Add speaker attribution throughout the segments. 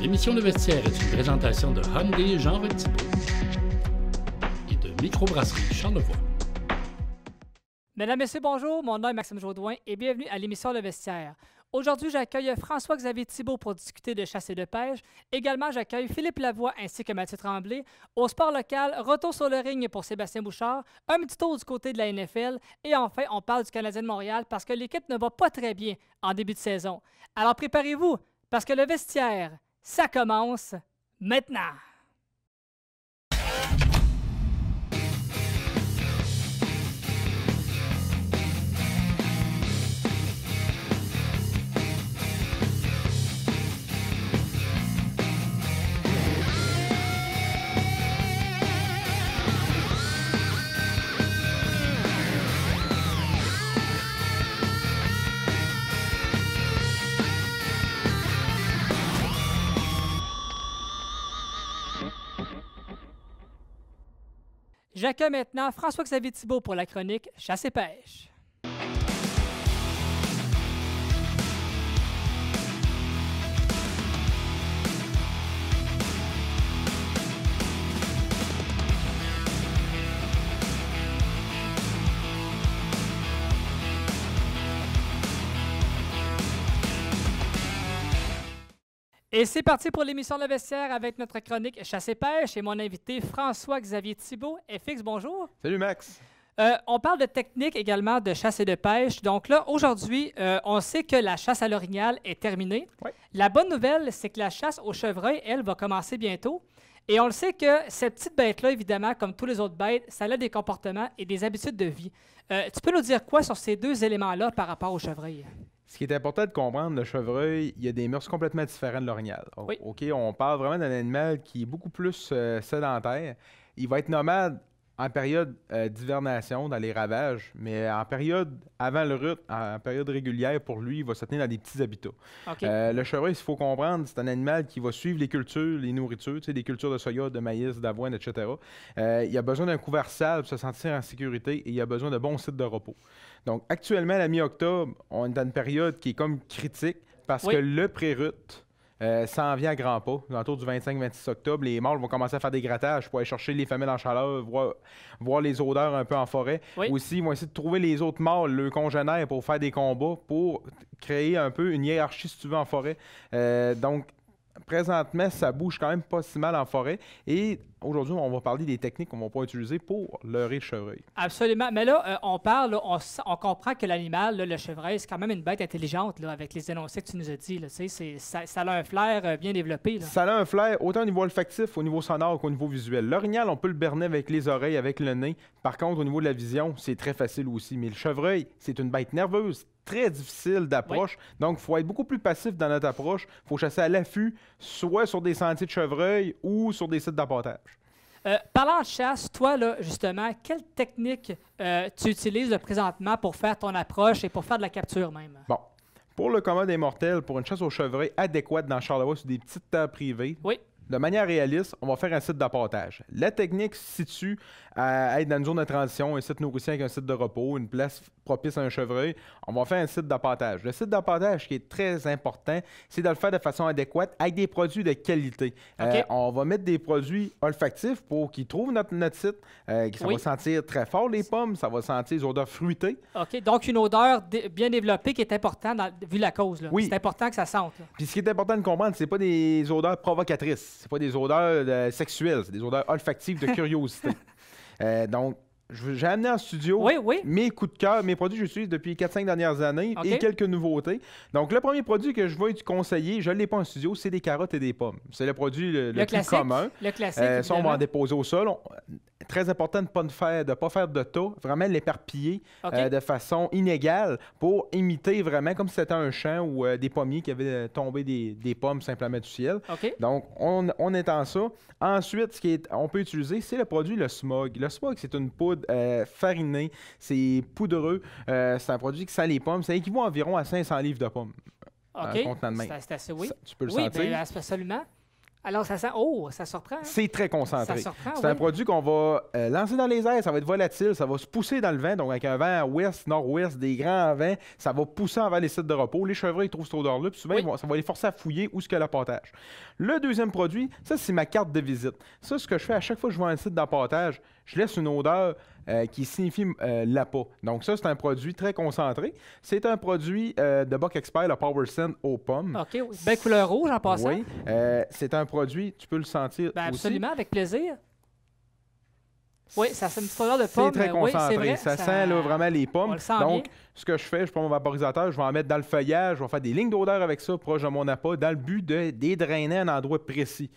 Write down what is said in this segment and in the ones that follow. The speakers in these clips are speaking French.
Speaker 1: L'émission Le Vestiaire est une présentation de Hyundai Jean Thibault et de Microbrasserie Charlevoix.
Speaker 2: Mesdames, Messieurs, bonjour. Mon nom est Maxime Jaudoin et bienvenue à l'émission Le Vestiaire. Aujourd'hui, j'accueille François-Xavier Thibault pour discuter de chasse et de pêche. Également, j'accueille Philippe Lavoie ainsi que Mathieu Tremblay. Au sport local, retour sur le ring pour Sébastien Bouchard, un petit tour du côté de la NFL et enfin, on parle du Canadien de Montréal parce que l'équipe ne va pas très bien en début de saison. Alors préparez-vous parce que le vestiaire, ça commence maintenant. J'accueille maintenant François-Xavier Thibault pour la chronique Chasse et pêche. Et c'est parti pour l'émission de la vestiaire avec notre chronique Chasse et pêche et mon invité François-Xavier Thibault. FX, bonjour. Salut Max. Euh, on parle de technique également de chasse et de pêche. Donc là, aujourd'hui, euh, on sait que la chasse à l'orignal est terminée. La bonne nouvelle, c'est que la chasse au chevreuil, elle, va commencer bientôt. Et on le sait que cette petite bête-là, évidemment, comme tous les autres bêtes, ça a des comportements et des habitudes de vie. Euh, tu peux nous dire quoi sur ces deux éléments-là par rapport au chevreuil?
Speaker 3: Ce qui est important de comprendre, le chevreuil, il y a des murs complètement différents de l'orignal. OK, on parle vraiment d'un animal qui est beaucoup plus euh, sédentaire. Il va être nomade en période euh, d'hivernation, dans les ravages, mais en période avant le rut, en période régulière, pour lui, il va se tenir dans des petits habitats. Euh, le chevreuil, il faut comprendre, c'est un animal qui va suivre les cultures, les nourritures, tu sais, cultures de soya, de maïs, d'avoine, etc. Euh, il a besoin d'un couvert sale pour se sentir en sécurité et il a besoin de bons sites de repos. Donc, actuellement, à la mi-octobre, on est dans une période qui est comme critique parce que le pré-rut, ça euh, en vient à grands pas. autour du 25-26 octobre, les mâles vont commencer à faire des grattages pour aller chercher les femelles en chaleur, voir, les odeurs un peu en forêt. Aussi, ils vont essayer de trouver les autres mâles, le congénère, pour faire des combats, pour créer un peu une hiérarchie, si tu veux, en forêt. Euh, donc, présentement, ça bouge quand même pas si mal en forêt. Et aujourd'hui, on va parler des techniques qu'on va pas utiliser pour leurrer le chevreuil.
Speaker 2: Absolument. Mais là, euh, on parle, on, on, comprend que l'animal, le chevreuil, c'est quand même une bête intelligente avec les énoncés que tu nous as dit. ça, ça, a un flair euh, bien développé. Ça
Speaker 3: a un flair autant au niveau olfactif, au niveau sonore qu'au niveau visuel. L'orignal, on peut le berner avec les oreilles, avec le nez. Par contre, au niveau de la vision, c'est très facile aussi. Mais le chevreuil, c'est une bête nerveuse, très difficile d'approche. Donc, il faut être beaucoup plus passif dans notre approche. Il faut chasser à l'affût, soit sur des sentiers de chevreuil ou sur des sites d'apportage.
Speaker 2: Euh, parlant de chasse, toi, là, justement, quelle technique euh, tu utilises présentement pour faire ton approche et pour faire de la capture même?
Speaker 3: Bon. Pour le commun des mortels, pour une chasse au chevreuil adéquate dans Charleroi sur des petites terres privées, oui de manière réaliste, on va faire un site d'apportage. La technique situe à être dans une zone de transition, un site nourricier avec un site de repos, une place propice à un chevreuil. On va faire un site d'apportage. Le site d'apportage qui est très important, c'est de le faire de façon adéquate avec des produits de qualité. Euh, on va mettre des produits olfactifs pour qu'ils trouvent notre, notre site, euh, Qui ça va sentir très fort les pommes, ça va sentir les odeurs fruitées.
Speaker 2: OK, donc une odeur bien développée qui est importante vu la cause. Oui. C'est important que ça sente.
Speaker 3: Puis ce qui est important de comprendre, c'est pas des odeurs provocatrices. C'est pas des odeurs euh, sexuelles, c'est des odeurs olfactives de curiosité. Euh, donc, j'ai amené en studio mes coups de cœur, mes produits que j'utilise depuis 4-5 dernières années et quelques nouveautés. Donc, le premier produit que je vais te conseiller, je ne l'ai pas en studio, c'est des carottes et des pommes. C'est le produit le, le, le plus commun. Le classique. Euh, ça, on va en déposer au sol très important de ne pas, faire, de pas faire de tas, vraiment l'éparpiller euh, de façon inégale pour imiter vraiment comme si c'était un champ ou euh, des pommiers qui avaient euh, tombé des, pommes simplement du ciel. Donc, on, on, est ça. Ensuite, ce qu'on peut utiliser, c'est le produit, le smog. Le smog, c'est une poudre farinée, c'est poudreux, c'est un produit qui sent les pommes. Ça équivaut environ à 500 livres de pommes. OK. C'est
Speaker 2: assez, oui. tu peux le sentir. Ben, alors, ça sent. Oh, ça surprend. Hein? C'est
Speaker 3: très concentré. C'est un produit qu'on va euh, lancer dans les airs. Ça va être volatile. Ça va se pousser dans le vent. Donc, avec un vent ouest, nord-ouest, des grands vents, ça va pousser envers les sites de repos. Les chevreuils, ils trouvent trop' odeur-là. Puis souvent, ça va les forcer à fouiller où ce qu'il y a Le deuxième produit, ça, c'est ma carte de visite. Ça, ce que je fais à chaque fois que je vois un site d'apportage, je laisse une odeur euh, qui signifie la euh, l'appât. Donc ça, c'est un produit très concentré. C'est un produit euh, de Buck Expert, le Power Scent aux pommes. OK, oui. Belle couleur rouge en passant. Oui, c'est un produit, tu peux le sentir ben Absolument,
Speaker 2: avec plaisir. Oui, ça sent une petite de pomme. C'est très concentré. ça, sent vraiment
Speaker 3: les pommes. On le sent ce que je fais, je prends mon vaporisateur, je vais en mettre dans le feuillage, je vais faire des lignes d'odeur avec ça proche de mon appât dans le but de dédrainer un endroit précis.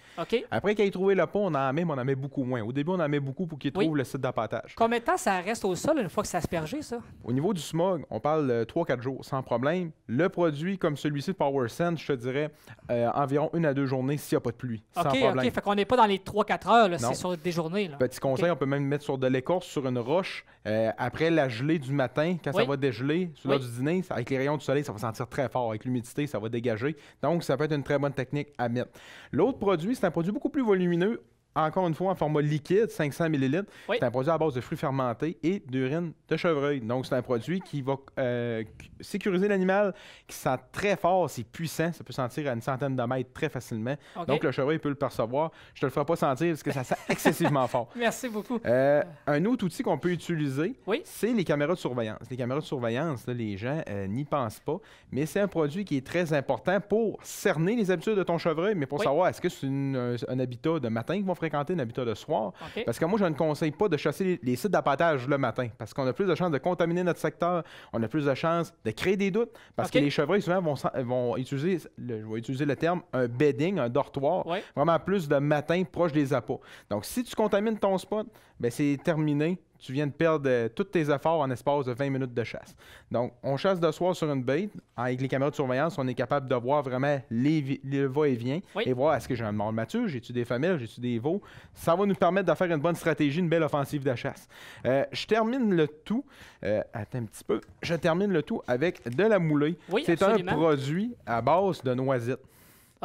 Speaker 3: Après qu'il ait trouvé le pot, on en met, mais on en met beaucoup moins. Au début, on en met beaucoup pour qu'il
Speaker 2: trouve le site d'appâtage. Combien de temps ça reste au sol une fois que ça aspergé, ça?
Speaker 3: Au niveau du smog, on parle de 3-4 jours sans problème. Le produit comme celui-ci de PowerSend, je te dirais euh, environ une à deux journées s'il n'y a pas de pluie. sans problème. OK.
Speaker 2: Fait qu'on n'est pas dans les 3-4 heures, c'est sur des journées.
Speaker 3: Petit conseil, on peut même mettre sur de l'écorce, sur une roche, euh, après la gelée du matin, quand ça va dégeler gelé sur du dîner, avec les rayons du soleil, ça va sentir très fort. Avec l'humidité, ça va dégager. Donc, ça peut être une très bonne technique à mettre. L'autre produit, c'est un produit beaucoup plus volumineux encore une fois, en format liquide, 500 ml. C'est un produit à base de fruits fermentés et d'urine de chevreuil. Donc, c'est un produit qui va euh, sécuriser l'animal, qui sent très fort, c'est puissant, ça peut sentir à une centaine de mètres très facilement. Donc, le chevreuil peut le percevoir. Je ne te le ferai pas sentir parce que ça sent excessivement fort.
Speaker 2: Merci beaucoup.
Speaker 3: Euh, un autre outil qu'on peut utiliser, c'est les caméras de surveillance. Les caméras de surveillance, les gens euh, n'y pensent pas, mais c'est un produit qui est très important pour cerner les habitudes de ton chevreuil, mais pour savoir est-ce que c'est un habitat de matin qu'ils vont fréquenter un habitat de soir. Parce que moi, je ne conseille pas de chasser les, sites d'appâtage le matin parce qu'on a plus de chances de contaminer notre secteur, on a plus de chances de créer des doutes parce que les chevreuils, souvent, vont, vont utiliser, je vais utiliser le terme, un bedding, un dortoir, vraiment plus de matin proche des appâts. Donc, si tu contamines ton spot, ben, c'est terminé tu viens de perdre euh, tous tes efforts en espace de 20 minutes de chasse. Donc, on chasse de soir sur une bête. Avec les caméras de surveillance, on est capable de voir vraiment les, va-et-vient et voir est-ce que j'ai un mâle mature, j'ai-tu des familles, j'ai-tu des veaux. Ça va nous permettre de faire une bonne stratégie, une belle offensive de chasse. Euh, je termine le tout. Euh, attends un petit peu. Je termine le tout avec de la moulée. Oui, C'est un produit à base de noisettes.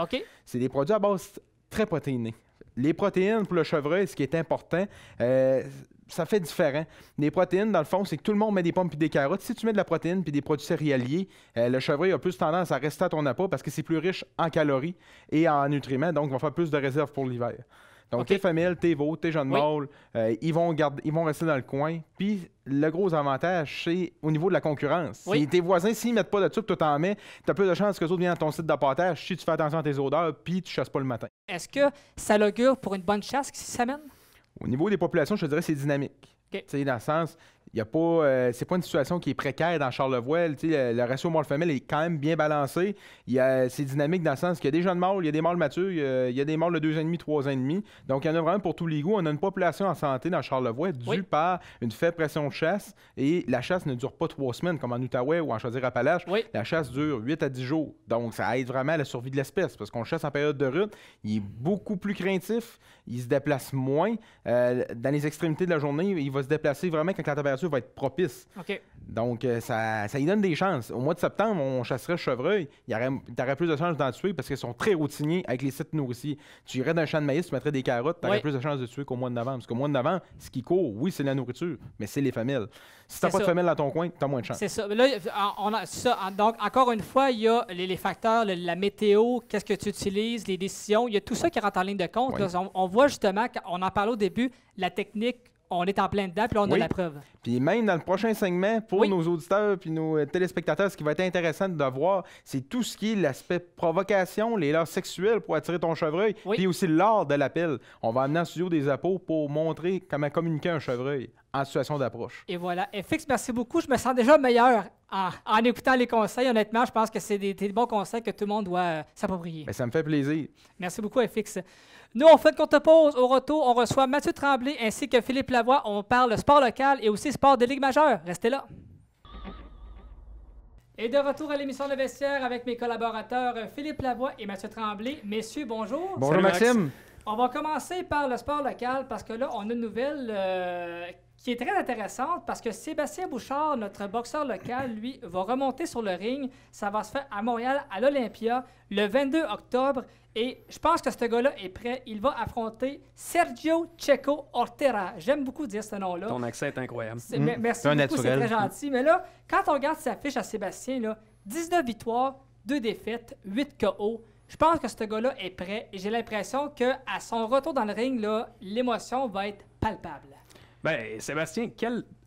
Speaker 3: OK. C'est des produits à base très protéinés les protéines pour le chevreuil, ce qui est important, ça fait différent. Les protéines, dans le fond, c'est que tout le monde met des pommes puis des carottes. Si tu mets de la protéine puis des produits céréaliers, euh, le chevreuil a plus tendance à rester à ton appât parce que c'est plus riche en calories et en nutriments, donc on va faire plus de réserves pour l'hiver. Donc, tes familles, tes veaux, tes jeunes euh, ils, vont ils vont rester dans le coin. Puis, le gros avantage, c'est au niveau de la concurrence. Oui. Tes voisins, s'ils mettent pas de tube, tu t'en mets, tu as plus de chances que les autres viennent à ton site d'appâtage si tu fais attention à tes odeurs puis tu ne chasses pas le matin.
Speaker 2: Est-ce que ça l'augure pour une bonne chasse qui s'amène?
Speaker 3: Au niveau des populations, je te dirais c'est dynamique. Dans le sens, y a pas, euh, c'est pas une situation qui est précaire dans Charlevoix. Le, le ratio mâle-femelle est quand même bien balancé. C'est dynamique dans le sens qu'il y a des jeunes mâles, il y a des mâles matures, il y, a, des mâles de et demi. Donc, il y en a vraiment pour tous les goûts. On a une population en santé dans Charlevoix due par une faible pression de chasse. Et la chasse ne dure pas trois semaines comme en Outaouais ou en choisir appalaches La chasse dure 8 à 10 jours. Donc, ça aide vraiment à la survie de l'espèce parce qu'on chasse en période de rut. Il est beaucoup plus craintif. Il se déplace moins. Euh, dans les extrémités de la journée, il va se déplacer vraiment quand la va être propice. Donc, euh, ça, ça lui donne des chances. Au mois de septembre, on chasserait chevreuil. Il y aurait, plus de chances d'en tuer parce qu'ils sont très routiniers avec les sites nourriciers. Tu irais dans d'un champ de maïs, tu mettrais des carottes, tu aurais plus de chances de tuer qu'au mois de novembre. Parce qu'au mois de novembre, ce qui court, oui, c'est la nourriture, mais c'est les femelles. Si tu n'as pas de femelles dans ton coin, tu as moins de chances. C'est
Speaker 2: ça. Donc, encore une fois, il y a les, facteurs, la météo, qu'est-ce que tu utilises, les décisions. Il y a tout ça qui rentre en ligne de compte. on, voit justement, on en parlait au début, la technique on est en plein dedans, puis on a la preuve.
Speaker 3: Puis même dans le prochain segment, pour nos auditeurs puis nos euh, téléspectateurs, ce qui va être intéressant de voir, c'est tout ce qui est l'aspect provocation, les leurs sexuels pour attirer ton chevreuil, puis aussi l'art de l'appel. On va amener en studio des apôts pour montrer comment communiquer un chevreuil en situation d'approche.
Speaker 2: Et voilà. FX, merci beaucoup. Je me sens déjà meilleur en, écoutant les conseils. Honnêtement, je pense que c'est des, bons conseils que tout le monde doit euh, s'approprier. Ben,
Speaker 3: ça me fait plaisir.
Speaker 2: Merci beaucoup, FX. Nous, on fait une courte pause. Au retour, on reçoit Mathieu Tremblay ainsi que Philippe Lavoie. On parle sport local et aussi sport des ligues majeures. Restez là. Et de retour à l'émission Le Vestiaire avec mes collaborateurs euh, Philippe Lavoie et Mathieu Tremblay. Messieurs, bonjour. Bonjour Maxime. On va commencer par le sport local parce que là, on a une nouvelle euh, qui est très intéressante parce que Sébastien Bouchard, notre boxeur local, lui, va remonter sur le ring. Ça va se faire à Montréal, à l'Olympia, le 22 octobre. Et je pense que ce gars-là est prêt. Il va affronter Sergio Checo Ortera. J'aime beaucoup dire ce nom-là. Ton accent
Speaker 1: est incroyable. Mm. Merci beaucoup, c'est très gentil.
Speaker 2: Mais là, quand on regarde sa fiche à Sébastien, 19 victoires, 2 défaites, 8 KO. Je pense que ce gars-là est prêt et j'ai l'impression qu'à son retour dans le ring, l'émotion va être palpable.
Speaker 1: Ben, Sébastien,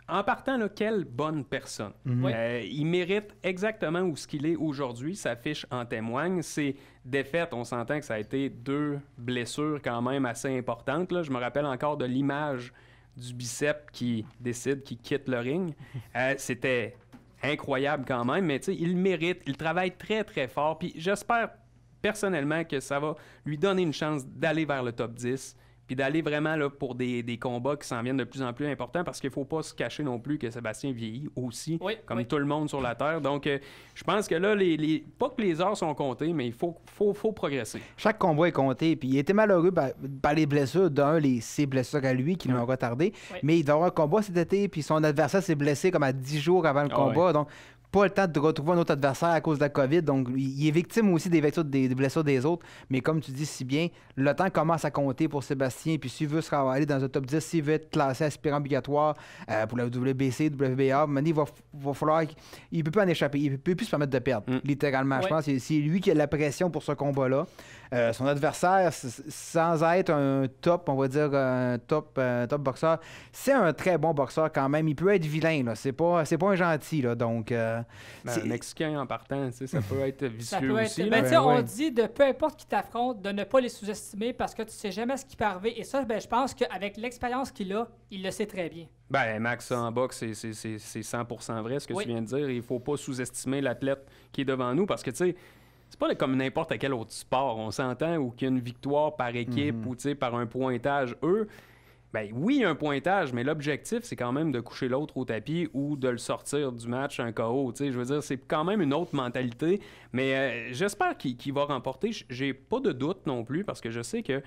Speaker 1: en partant, là, quelle bonne personne. Mhm. Euh, il mérite exactement où ce qu'il est aujourd'hui. ça fiche en témoigne. Ses défaites, on s'entend que ça a été deux blessures quand même assez importantes. Là. Je me rappelle encore de l'image du bicep qui décide qui quitte le ring. Euh, c'était incroyable quand même, mais il mérite. Il travaille très, très fort. Puis j'espère personnellement que ça va lui donner une chance d'aller vers le top 10 puis d'aller vraiment là, pour des, combats qui s'en viennent de plus en plus importants parce qu'il ne faut pas se cacher non plus que Sébastien vieillit aussi, comme tout le monde sur la Terre. Donc, euh, je pense que là, les, pas que les heures sont comptées, mais il faut, faut, progresser. Chaque
Speaker 4: combat est compté. Puis il était malheureux par, les blessures. D'un, les, ses blessures à lui qui l'ont retardé. Mais il doit avoir un combat cet été, puis son adversaire s'est blessé comme à 10 jours avant le ah combat. Donc, pas le temps de retrouver un autre adversaire à cause de la COVID. Donc, il est victime aussi des, blessures des autres. Mais comme tu dis si bien, le temps commence à compter pour Sébastien. Puis s'il veut se ravaler dans un top 10, s'il veut être classé aspirant obligatoire euh, pour la WBC, WBA, maintenant, il va, falloir. Il ne peut plus en échapper. Il ne peut plus se permettre de perdre, mm. littéralement. Je pense c'est lui qui a la pression pour ce combat-là. Euh, son adversaire, sans être un top, on va dire un top, euh, top boxeur, c'est un très bon boxeur quand même. Il peut être vilain. C'est pas, pas un gentil. Là, donc.
Speaker 1: Euh, Mexicain en partant, ça peut être vicieux aussi. Ben on dit
Speaker 2: de peu importe qui t'affronte, de ne pas les sous-estimer parce que tu sais jamais ce qui peut arriver. Et ça, ben, je pense qu'avec l'expérience qu'il a, il le sait très bien.
Speaker 1: Ben, Max en boxe, c'est 100 vrai ce que tu viens de dire. Il faut pas sous-estimer l'athlète qui est devant nous parce que, tu sais, c'est pas comme n'importe quel autre sport, on s'entend, ou qu'il y a une victoire par équipe mhm. ou par un pointage. Eux, ben oui, un pointage, mais l'objectif, c'est quand même de coucher l'autre au tapis ou de le sortir du match un KO. Je veux dire, c'est quand même une autre mentalité. Mais euh, j'espère qu'il va remporter. J'ai pas de doute non plus parce que je sais que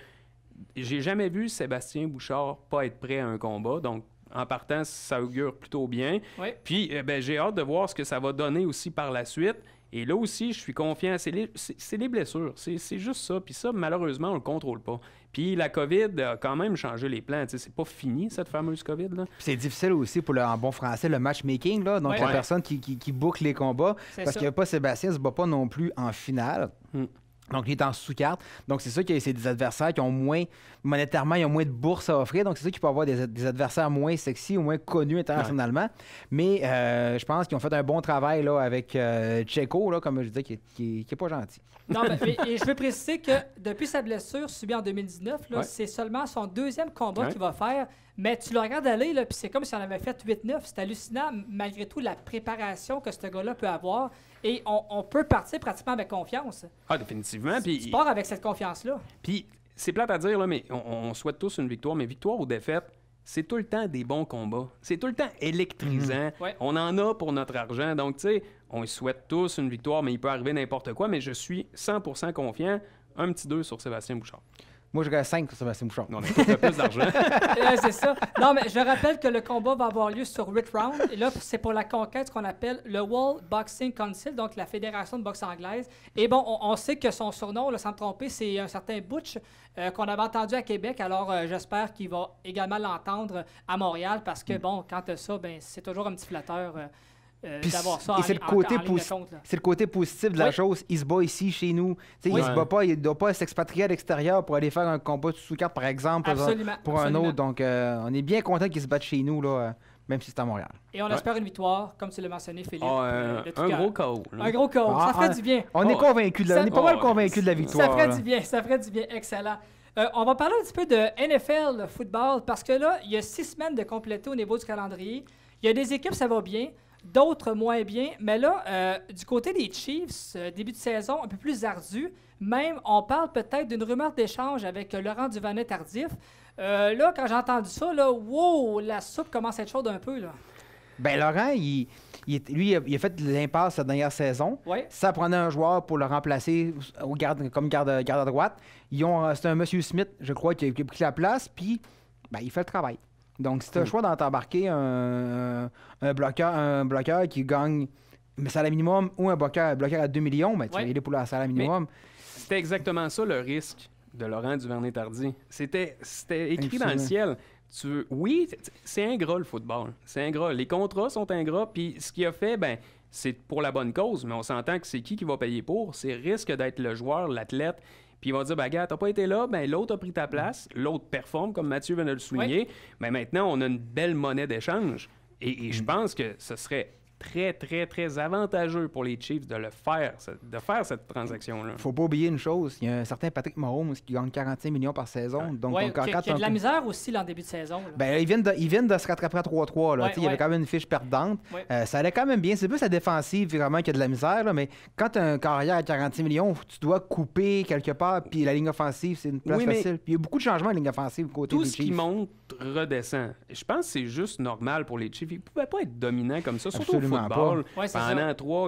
Speaker 1: j'ai jamais vu Sébastien Bouchard pas être prêt à un combat. Donc, en partant, ça augure plutôt bien. Puis, euh, ben, j'ai hâte de voir ce que ça va donner aussi par la suite. Et là aussi, je suis confiant. C'est les, les, blessures. C'est juste ça. Puis ça, malheureusement, on ne le contrôle pas. Puis la COVID a quand même changé les plans. C'est pas fini, cette fameuse COVID. là
Speaker 4: C'est difficile aussi pour le, bon français, le matchmaking, là, donc la personne qui, boucle les combats. Parce qu'il n'y que pas Sébastien se bat pas non plus en finale. Hmm. Donc, il est en sous-carte. Donc, c'est sûr que a des adversaires qui ont moins, monétairement, ils ont moins de bourses à offrir. Donc, c'est sûr qu'il peut avoir des, adversaires moins sexy ou moins connus internationalement. Mais euh, je pense qu'ils ont fait un bon travail là, avec euh, Checo, là, comme je disais, qui, n'est pas gentil.
Speaker 2: Non, mais, je veux préciser que depuis sa blessure subie en 2019, c'est seulement son deuxième combat qu'il va faire. Mais tu le regardes aller, là, puis c'est comme si on avait fait 8-9. C'est hallucinant, malgré tout, la préparation que ce gars-là peut avoir. Et on, peut partir pratiquement avec confiance.
Speaker 1: Ah, définitivement. Puis, tu
Speaker 2: avec cette confiance-là.
Speaker 1: Puis, c'est plate à dire, mais on, souhaite tous une victoire. Mais victoire ou défaite, c'est tout le temps des bons combats. C'est tout le temps électrisant. Mmh. On en a pour notre argent. Donc, tu sais, on souhaite tous une victoire, mais il peut arriver n'importe quoi. Mais je suis 100 confiant. Un petit 2 sur Sébastien Bouchard.
Speaker 4: Moi, je gagne 5 sur c'est Non, on plus d'argent. c'est ça.
Speaker 2: Non, mais je rappelle que le combat va avoir lieu sur 8 rounds. Et là, c'est pour la conquête qu'on appelle le World Boxing Council, donc la Fédération de boxe anglaise. Et bon, on, sait que son surnom, là, sans me tromper, c'est un certain Butch euh, qu'on avait entendu à Québec. Alors, euh, j'espère qu'il va également l'entendre à Montréal parce que, mm. bon, quand ça, ben, c'est toujours un petit flatteur. Euh, euh, et c'est le,
Speaker 4: côté positif de la chose. Il se bat ici, chez nous. Il ne se pas, il doit pas s'expatrier à l'extérieur pour aller faire un combat sous carte, par exemple, pour un autre. Donc, euh, on est bien content qu'il se batte chez nous, là, euh, même si c'est à Montréal. Et on espère
Speaker 2: une victoire, comme tu l'as mentionné, Philippe. Ah, un, gros KO, un gros KO. ça ah, ferait du bien. On est ah, convaincu de la, pas mal convaincu
Speaker 4: de la oh, victoire. Ça ferait du
Speaker 2: bien, ça ferait du bien. Excellent. on va parler un petit peu de NFL, le football, parce que là, il y a six semaines de compléter au niveau du calendrier. Il y a des équipes, ça va bien d'autres moins bien. Mais là, euh, du côté des Chiefs, euh, début de saison un peu plus ardu, même on parle peut-être d'une rumeur d'échange avec euh, Laurent Duvanet tardif. là, quand j'ai entendu ça, là, wow, la soupe commence à être chaude un peu. Là.
Speaker 4: Ben Laurent, lui, il a fait l'impasse la dernière saison. Ça prenait un joueur pour le remplacer au garde, comme garde, à droite. c'est un monsieur Smith, je crois, qui a, pris la place, puis ben, il fait le travail. Donc, si tu as le mm. choix d'en un, un, bloqueur, un bloqueur qui gagne mais salaire minimum ou un bloqueur, bloqueur à 2 millions, ben, tu vas y aller pour le salaire minimum.
Speaker 1: C'était exactement ça le risque de Laurent Duvernay-Tardy. C'était écrit dans le ciel. oui, c'est ingrat le football. C'est ingrat. Les contrats sont ingrats. Puis ce qu'il a fait, ben, c'est pour la bonne cause, mais on s'entend que c'est qui qui va payer pour. C'est risque d'être le joueur, l'athlète puis il vont dire, ben, gars, t'as pas été là, ben, l'autre a pris ta place, l'autre performe, comme Mathieu vient de le souligner. Mais maintenant, on a une belle monnaie d'échange. et je mm. pense que ce serait très, très, très avantageux pour les Chiefs de le faire, de faire cette transaction-là.
Speaker 4: Faut pas oublier une chose, il y a un certain Patrick Mahomes qui gagne 45 millions par saison. Donc, il y a de la
Speaker 2: misère aussi en début de saison. Là.
Speaker 4: Ben, ils, viennent de, de se rattraper à 3-3. il y avait quand même une fiche perdante. Euh, ça allait quand même bien. C'est plus la défensive vraiment qui a de la misère, mais quand tu as un carrière à 46 millions, tu dois couper quelque part, puis la ligne offensive, c'est une place facile. il y a beaucoup de changements en ligne offensive côté Tout ce qui monte
Speaker 1: redescend. Je pense que c'est juste normal pour les Chiefs. Ils ne pouvaient pas être dominants comme ça, surtout pendant 3,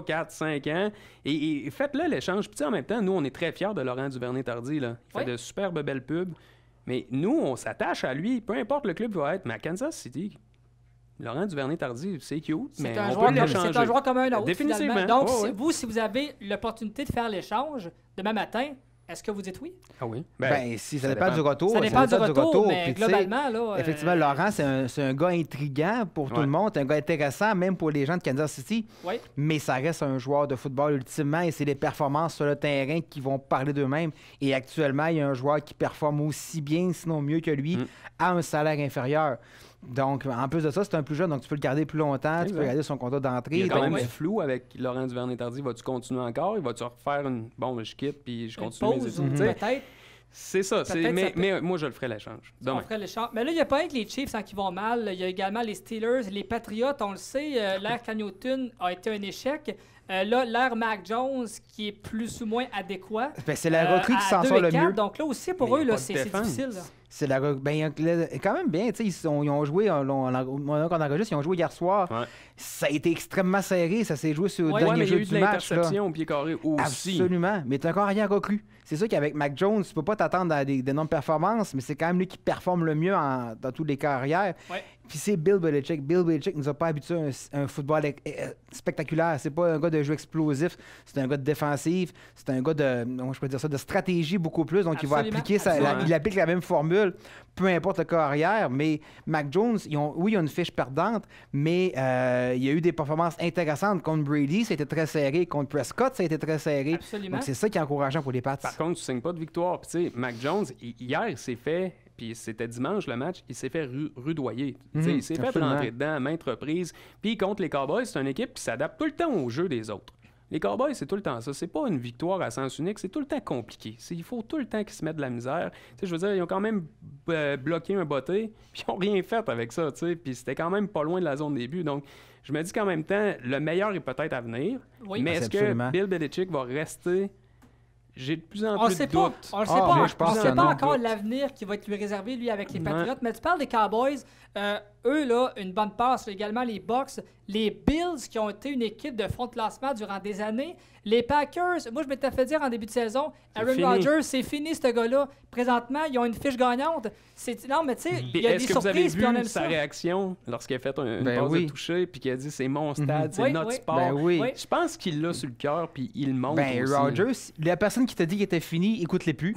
Speaker 1: 4, 5 ans. Et, faites-le l'échange. Puis en même temps, nous, on est très fiers de Laurent Duvernay-Tardy. Il fait de superbes belles pubs. Mais nous, on s'attache à lui, peu importe le club va être. Mais à Kansas City, Laurent Duvernay-Tardy, c'est cute, mais C'est un joueur comme un autre. Définitivement. Donc,
Speaker 2: vous, si vous avez l'opportunité de faire l'échange demain matin, est-ce que vous dites oui?
Speaker 1: Ah oui. Ben, ben si, ça, n'est dépend, du retour. Ça dépend, du, retour,
Speaker 4: mais globalement, là... Euh, effectivement, Laurent, c'est un, gars intriguant pour tout le monde, un gars intéressant, même pour les gens de Kansas City. Oui. Mais ça reste un joueur de football ultimement, et c'est les performances sur le terrain qui vont parler d'eux-mêmes. Et actuellement, il y a un joueur qui performe aussi bien, sinon mieux que lui, mm. à un salaire inférieur. Donc, en plus de ça, c'est un plus jeune, donc tu peux le garder plus longtemps, tu peux garder son contrat d'entrée. Il a quand donc... Ben même
Speaker 1: flou avec Laurent Duvernay-Tardy. Va-tu continuer encore? Il va-tu refaire une... Bon, ben, je quitte, puis je continue mes études. Mm-hmm. Peut-être. C'est ça. mais, euh, moi, je le ferai l'échange. On ferait
Speaker 2: l'échange. Mais là, il n'y a pas que les Chiefs hein, qui vont mal. Il y a également les Steelers, les Patriots. On le sait, Lair euh, l'ère a été un échec. Euh, là, Lair Mac Jones qui est plus ou moins adéquat. Ben,
Speaker 4: c'est la recrue qui s'en sort le mieux. Donc
Speaker 2: là aussi, pour eux, c'est difficile.
Speaker 4: C'est la. Ben, quand même bien, tu sais, ils, ont joué, on, on, ils ont joué hier soir. Ça a été extrêmement serré, ça s'est joué sur le dernier jeu du match. au
Speaker 1: pied carré aussi.
Speaker 4: Absolument, mais t'as encore rien recru. C'est sûr qu'avec Mac Jones, tu peux pas t'attendre à des, des non-performances, mais c'est quand même lui qui performe le mieux dans toutes les carrières. Puis c'est Bill Belichick. Bill Belichick nous a pas habitué à un, football eh, eh, spectaculaire. C'est pas un gars de jeu explosif. C'est un gars de défensif. C'est un gars de, je peux dire ça, de stratégie beaucoup plus. Donc il va appliquer ça. il applique la même formule, peu importe le cas arrière. Mais Mac Jones, oui, il a une fiche perdante, mais euh, il y a eu des performances intéressantes contre Brady. Ça a été très serré. Contre Prescott, ça a été très serré. Donc c'est ça qui est encourageant pour les Pats. Par
Speaker 1: contre, tu signes pas de victoire. Puis, Mac Jones, hier, il s'est fait puis c'était dimanche le match, il s'est fait rudoyer. Mmh, il s'est fait rentrer dedans à maintes reprises. Puis contre les Cowboys, c'est une équipe qui s'adapte tout le temps au jeu des autres. Les Cowboys, c'est tout le temps ça. C'est pas une victoire à sens unique, c'est tout le temps compliqué. Il faut tout le temps qu'ils se mettent de la misère. je veux dire, ils ont quand même euh, bloqué un botté, puis ils n'ont rien fait avec ça. Puis c'était quand même pas loin de la zone début. Donc, je me dis qu'en même temps, le meilleur est peut-être à venir. Mais ah, est-ce que Bill Belichick va rester j'ai de plus en on plus de pas. On ne sait pas, encore
Speaker 2: l'avenir qui va être lui réservé, lui, avec les Patriots. Mais tu parles des Cowboys. Euh, eux, là, une bonne passe. Également, les Bucks, les Bills, qui ont été une équipe de front de classement durant des années. Les Packers, moi, je m'étais fait dire en début de saison, Aaron Rodgers, c'est fini, ce gars-là. Présentement, ils ont une fiche gagnante. C'est... Non, mais tu sais, il y a des que surprises, vous avez vu puis on aime sa
Speaker 1: réaction lorsqu'il a fait un, une ben passe toucher, puis qu'il a dit c'est mon stade, mhm. c'est notre sport. Ben je pense qu'il l'a sur le cœur, puis il monte. Ben, aussi. Rodgers,
Speaker 4: la personne qui t'a dit qu'il était fini, écoute-les plus.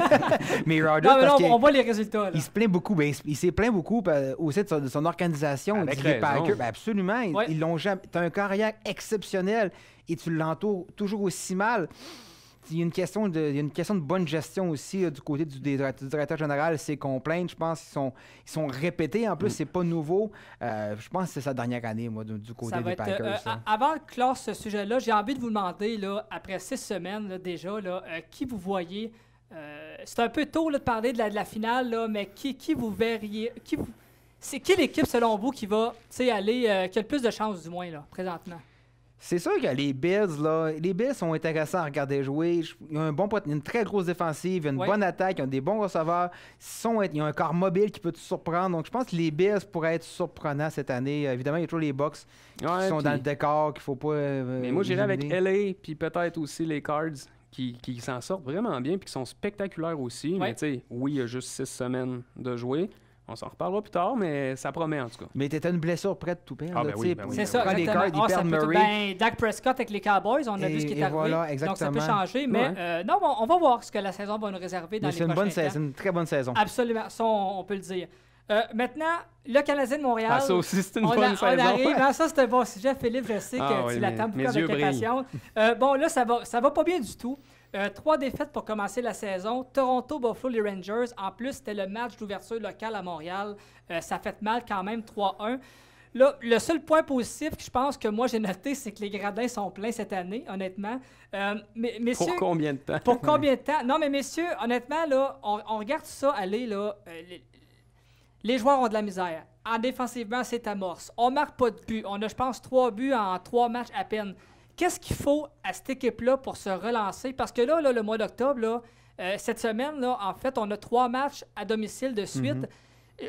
Speaker 1: mais Rodgers, parce on, voit les résultats.
Speaker 4: Il se plaint beaucoup. Ben, il s'est plaint beaucoup au de son organisation. Avec ben, absolument. Ils l'ont un carrière exceptionnel et tu l'entoures toujours aussi mal. Il y, a une question de, question de bonne gestion aussi du côté du, directeur général. Ses complaintes, je pense, ils sont, ils sont répétés. En plus, mm. c'est pas nouveau. Euh, je pense que c'est sa dernière année, moi, du, côté des Packers. Euh,
Speaker 2: avant de clore ce sujet-là, j'ai envie de vous demander, là, après six semaines déjà, là, euh, qui vous voyez. c'est un peu tôt de parler de la, finale, mais qui, qui vous verriez c'est quelle équipe, selon vous, qui va aller, euh, qui a le plus de chances, du moins, là, présentement?
Speaker 4: C'est sûr que les Bills, là, les Bills sont intéressants à regarder jouer. Ils ont un bon, une très grosse défensive, une bonne attaque, ils ont des bons receveurs. Ils, ont un corps mobile qui peut te surprendre. Donc, je pense que les Bills pourraient être surprenants cette année. Euh, évidemment, il y a toujours les Bucks qui sont dans le décor, qu'il faut pas. Euh, Mais moi, j'irai avec
Speaker 1: LA, puis peut-être aussi les Cards, qui, s'en sortent vraiment bien, puis qui sont spectaculaires aussi. Mais tu sais, oui, il y a juste six semaines de jouer. On s'en reparlera plus tard, mais ça promet en tout cas.
Speaker 4: Mais t'étais une blessure près de tout perdre. Ah, ben oui, ben oui, c'est ben ça,
Speaker 2: exactement. Cards, ah, oh, ça peut ben, Dak Prescott avec les Cowboys, on a vu ce qui est arrivé. donc ça peut changer, mais euh, non, on, va voir ce que la saison va nous réserver dans mais les une bonne temps. C'est une
Speaker 4: très bonne saison.
Speaker 2: Absolument, ça on, peut le dire. Euh, maintenant, le Canadien de Montréal. Ah, ça aussi, c'est une bonne saison. bonne on Arrive, hein, ça, c'est un bon sujet. Philippe, je sais que ah, tu l'attends beaucoup avec impatience. Euh, bon, là, ça va, ça va pas bien du tout. Euh, trois défaites pour commencer la saison. Toronto, Buffalo, les Rangers. En plus, c'était le match d'ouverture locale à Montréal. Euh, ça fait mal quand même, 3-1. le seul point positif que je pense que moi j'ai noté, c'est que les gradins sont pleins cette année, honnêtement. Euh, mais, pour combien
Speaker 1: de temps? Pour combien
Speaker 2: de temps? Non, mais messieurs, honnêtement, là, on, regarde ça aller, là. Les, joueurs ont de la misère. En défensivement, c'est amorce. On marque pas de but. On a, je pense, trois buts en trois matchs à peine. Qu'est-ce qu'il faut à cette équipe-là pour se relancer? Parce que là, le mois d'octobre, euh, cette semaine, là, en fait, on a trois matchs à domicile de suite.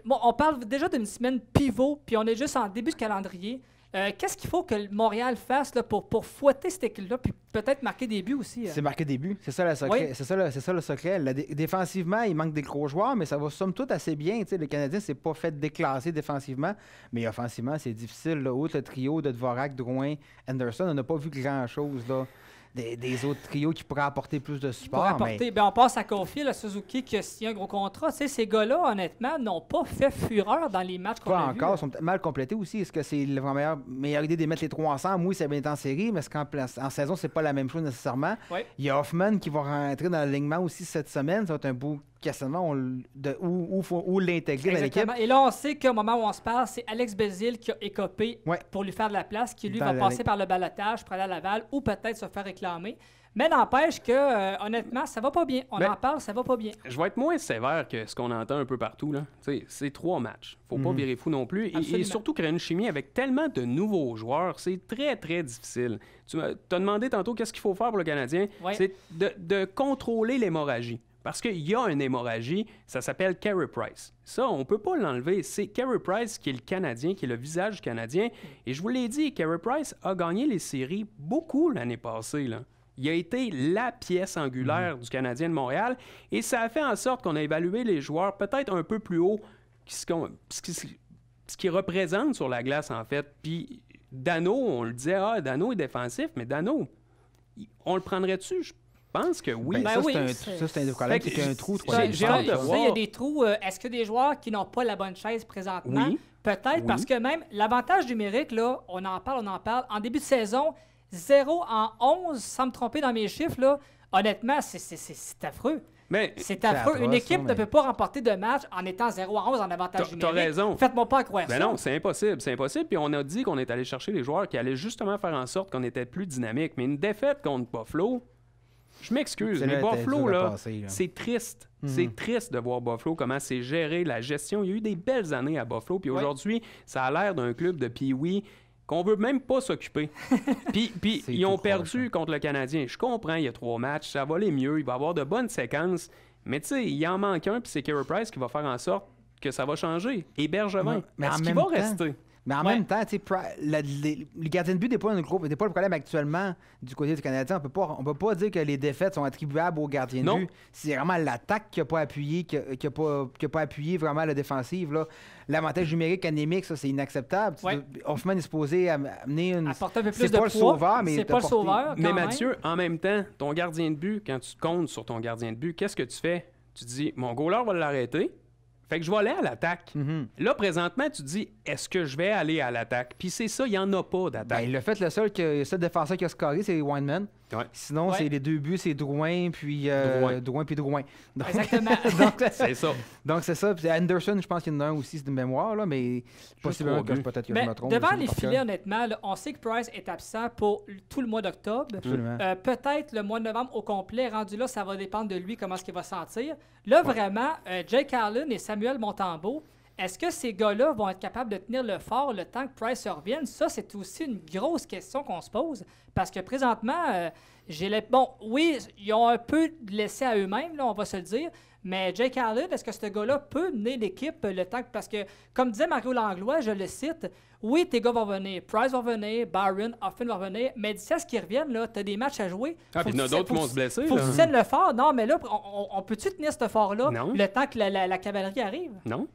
Speaker 2: Mhm. on parle déjà d'une semaine pivot, puis on est juste en début de calendrier. Euh, qu'est-ce qu'il faut que Montréal fasse là, pour, pour fouetter cette équipe-là, puis peut-être marquer des buts aussi? Hein? C'est
Speaker 4: marquer des buts. C'est ça, le secret. C'est ça, le, secret. défensivement, il manque des gros joueurs, mais ça va somme toute assez bien. le Canadien s'est pas fait déclasser défensivement, mais offensivement, c'est difficile. Là. Outre le trio de Dvorak, Drouin, Anderson, on n'a pas vu grand-chose. là des, autres trios qui pourraient apporter plus de support. Ben,
Speaker 2: on passe à confier à Suzuki qui a un gros contrat. ces gars-là, honnêtement, n'ont pas fait fureur dans les matchs qu'on a encore,
Speaker 4: sont mal complétés aussi. Est-ce que c'est la meilleure, idée de mettre les trois ensemble? Oui, c'est bien en série, mais est-ce qu'en en saison, c'est pas la même chose nécessairement? Il y a Hoffman qui va rentrer dans l'alignement aussi cette semaine. Ça va être un beau questionnement où, l'intégrer dans l'équipe.
Speaker 2: Et là, on sait qu'au moment où on se parle, c'est Alex Bézil qui a écopé pour lui faire de la place, qui lui va passer par le balotage pour aller à Laval ou peut-être se faire réclamer. Mais n'empêche que, euh, honnêtement, ça va pas bien. On en parle, ça va pas bien.
Speaker 1: Je vais être moins sévère que ce qu'on entend un peu partout. Là. C'est trois matchs. faut ne faut pas mhm. virer fou non plus. Et, surtout créer une chimie avec tellement de nouveaux joueurs, c'est très, très difficile. Tu as demandé tantôt qu'est-ce qu'il faut faire pour le Canadien. C'est de contrôler l'hémorragie. Parce qu'il y a une hémorragie, ça s'appelle Carey Price. Ça, on ne peut pas l'enlever. C'est Carey Price qui est le Canadien, qui est le visage canadien. Et je vous l'ai dit, Carey Price a gagné les séries beaucoup l'année passée. Là. Il a été la pièce angulaire mhm. du Canadien de Montréal et ça a fait en sorte qu'on a évalué les joueurs peut-être un peu plus haut ce qu'ils représentent sur la glace, en fait. Puis Dano, on le disait, ah, Dano est défensif, mais Dano, on le prendrait-tu? Je je pense que oui. Ben ben ça, c'est un, trou C'est un trou. J'ai hâte de voir. Il y a des
Speaker 2: trous. Euh, est-ce que des joueurs qui n'ont pas la bonne chaise présentement? Peut-être parce que même l'avantage numérique, là, on en parle, on en parle. En début de saison, 0 en 11, sans me tromper dans mes chiffres, là, honnêtement, c'est affreux. C'est affreux. Une équipe hein, ne peut pas remporter de match en étant 0 à 11 en avantage numérique. T'as raison. Faites-moi pas croire ben ça. non,
Speaker 1: c'est impossible. C'est impossible. Puis on a dit qu'on est allé chercher les joueurs qui allaient justement faire en sorte qu'on était plus dynamique. Mais une défaite contre Buffalo, je m'excuse, mais Buffalo, là, c'est triste. Mhm. C'est triste de voir Buffalo, comment c'est géré, la gestion. Il y a eu des belles années à Buffalo, puis aujourd'hui, ça a l'air d'un club de pee qu'on veut même pas s'occuper. puis, ils ont perdu hein. contre le Canadien. Je comprends, il y a trois matchs, ça va aller mieux, il va y avoir de bonnes séquences, mais tu sais, il en manque un, puis c'est Carey Price qui va faire en sorte que ça va changer. Et Bergevin, mais est-ce qu'il va rester? Mais en même
Speaker 4: temps, le, gardien de but n'est pas, pas le problème actuellement du côté du Canadien. On peut pas, peut pas dire que les défaites sont attribuables au gardien de but. C'est vraiment l'attaque qui n'a pas appuyé, qui pas, appuyé vraiment la défensive. L'avantage numérique anémique, ça, c'est inacceptable. Hoffman est supposé amener une. un plus de mais. C'est pas le sauveur. mais Mathieu,
Speaker 1: en même temps, ton gardien de but, quand tu comptes sur ton gardien de but, qu'est-ce que tu fais? Tu dis, mon goaler va l'arrêter fait que je vais aller à l'attaque. Mhm. Là, présentement, tu te dis, est-ce que je vais aller à l'attaque? Puis c'est ça, il n'y en a pas d'attaque.
Speaker 4: Ben, le fait, le seul, que, le défenseur qui a scoré, c'est Wineman. Sinon, c'est les deux buts, c'est Drouin puis euh, Drouin. puis Drouin. Donc, Exactement. c'est ça. Donc c'est ça. Puis Anderson, je pense qu'il y en a un aussi, c'est de mémoire, là, mais possiblement que peut-être que je me trompe. Devant les filets,
Speaker 2: honnêtement, on sait que Price est absent pour tout le mois d'octobre. Euh, peut-être le mois de novembre au complet. Rendu là, ça va dépendre de lui, comment est-ce qu'il va sentir. Là, vraiment, Jay euh, Jake Allen et Samuel Montembeau, est-ce que ces gars-là vont être capables de tenir le fort le temps que Price revienne? Ça, c'est aussi une grosse question qu'on se pose. Parce que présentement, euh, j'ai les... bon, oui, ils ont un peu laissé à eux-mêmes, là, on va se le dire. Mais Jake Allen, est-ce que ce gars-là peut mener l'équipe le temps? que… Parce que, comme disait Mario Langlois, je le cite, oui, tes gars vont venir. Price va venir, Byron, va venir. Mais d'ici à ce qu'ils reviennent, là, t'as des matchs à jouer. Ah, puis d'autres vont se blesser. Faut que tu le fort. Non, mais là, on, peut-tu tenir ce fort-là le temps que la cavalerie arrive?
Speaker 1: Non.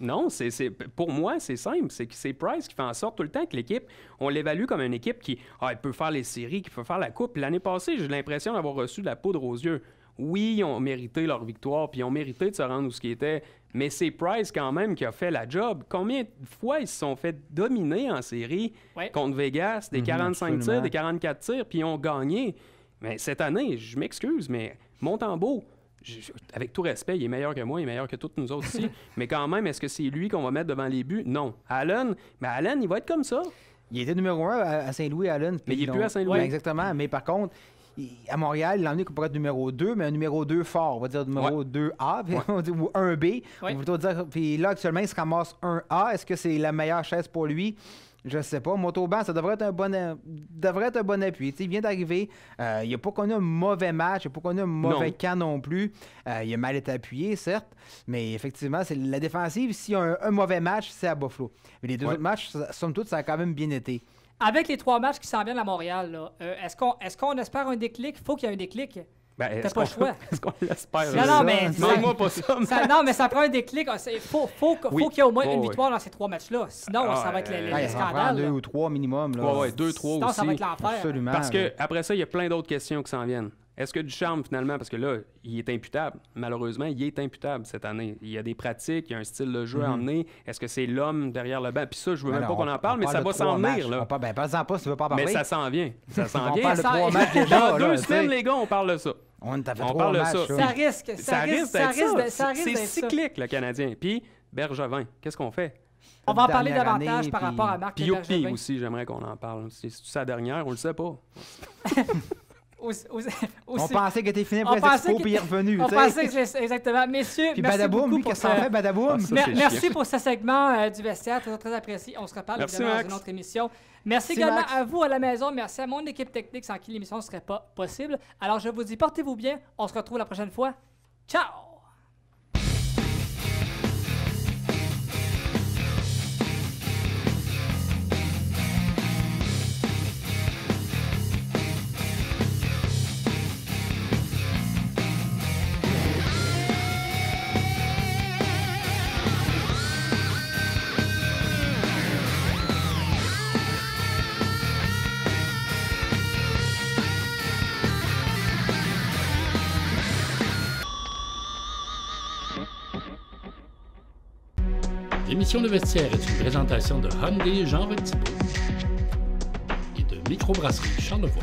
Speaker 1: Non, c'est, pour moi, c'est simple. C'est que c'est Price qui fait en sorte tout le temps que l'équipe, on l'évalue comme une équipe qui ah, peut faire les séries, qui peut faire la coupe. L'année passée, j'ai l'impression d'avoir reçu de la poudre aux yeux. Oui, ils ont mérité leur victoire, puis ils ont mérité de se rendre où ce qui était, mais c'est Price quand même qui a fait la job. Combien de fois ils se sont fait dominer en série contre Vegas, des 45 mhm, tirs, des 44 tirs, puis ils ont gagné. Mais cette année, je m'excuse, mais beau avec tout respect, il est meilleur que moi, il est meilleur que toutes nous autres ici. mais quand même, est-ce que c'est lui qu'on va mettre devant les buts? Non. Allen, mais Allen, il va être comme ça. Il était numéro un à Saint-Louis, Allen. Mais il est plus à Saint-Louis. exactement.
Speaker 4: Mais par contre, à Montréal, il est qu'on pourrait être numéro deux, mais un numéro deux fort, on va dire numéro 2A ou 1B. On dire, puis là, actuellement, il se ramasse 1A. Est-ce que c'est la meilleure chaise pour lui? je sais pas, Motoban, ça devrait être un bon, euh, devrait être un bon appui. il vient d'arriver, euh, Il il a pas connu un mauvais match, il a pas connu un mauvais cas camp non plus. Euh, il a mal été appuyé, certes, mais effectivement, c'est la défensive. S'il y a un, mauvais match, c'est à Buffalo. Mais les deux autres matchs, somme toute, ça a quand même bien été.
Speaker 2: Avec les trois matchs qui s'en viennent à Montréal, est-ce qu'on est qu'on espère un déclic? Faut Il faut qu'il y ait un déclic. Ben, pas choix.
Speaker 1: Est-ce qu'on l'espère? Non,
Speaker 2: non, mais. ça, prend un déclic. Ah, il faut, qu'il y ait au moins oh, une victoire dans ces trois matchs-là. Sinon, ah, ça va être le scandale. scandales. Deux ou trois
Speaker 4: minimum. Là. Ouais, ouais, deux, trois aussi. ça va être l'enfer. Absolument. Parce qu'après
Speaker 1: après ça, il y a plein d'autres questions qui s'en viennent. Est-ce que charme finalement, parce que là, il est imputable, malheureusement, il est imputable cette année. Il y a des pratiques, il y a un style de jeu à mhm. emmener. Est-ce que c'est l'homme derrière le banc? Puis ça, je veux même pas qu'on en parle, mais ça va s'en venir. Là. Ben,
Speaker 4: pas, ben, pas, pas, pas parler. Mais ça s'en
Speaker 1: vient. Ça s'en
Speaker 4: vient.
Speaker 2: matchs Dans deux semaines,
Speaker 1: les gars, on parle de ça. On,
Speaker 4: parle de
Speaker 2: ça. Ça risque, ça, risque, d'être ça. C'est cyclique,
Speaker 1: le Canadien. Puis, Bergevin, qu'est-ce qu'on fait?
Speaker 2: On va en parler davantage par rapport à Marc Puis
Speaker 1: aussi, j'aimerais qu'on en parle. C'est sa dernière, on le sait pas.
Speaker 2: on pensait que était fini pour les expos, puis il est revenu. On pensait que exactement. Messieurs, puis merci beaucoup pour ça. Euh, fait, Badaboum. Ah, merci pour ce segment euh, du vestiaire, très, apprécié. On se reparle évidemment dans une autre émission. Merci, également à vous à la maison. Merci à mon équipe technique sans qui l'émission ne serait pas possible. Alors, je vous dis, portez-vous bien. On se retrouve la prochaine fois. Ciao! vestiaire est une présentation de Hyundai Jean Thibault et de Microbrasserie Charlevoix.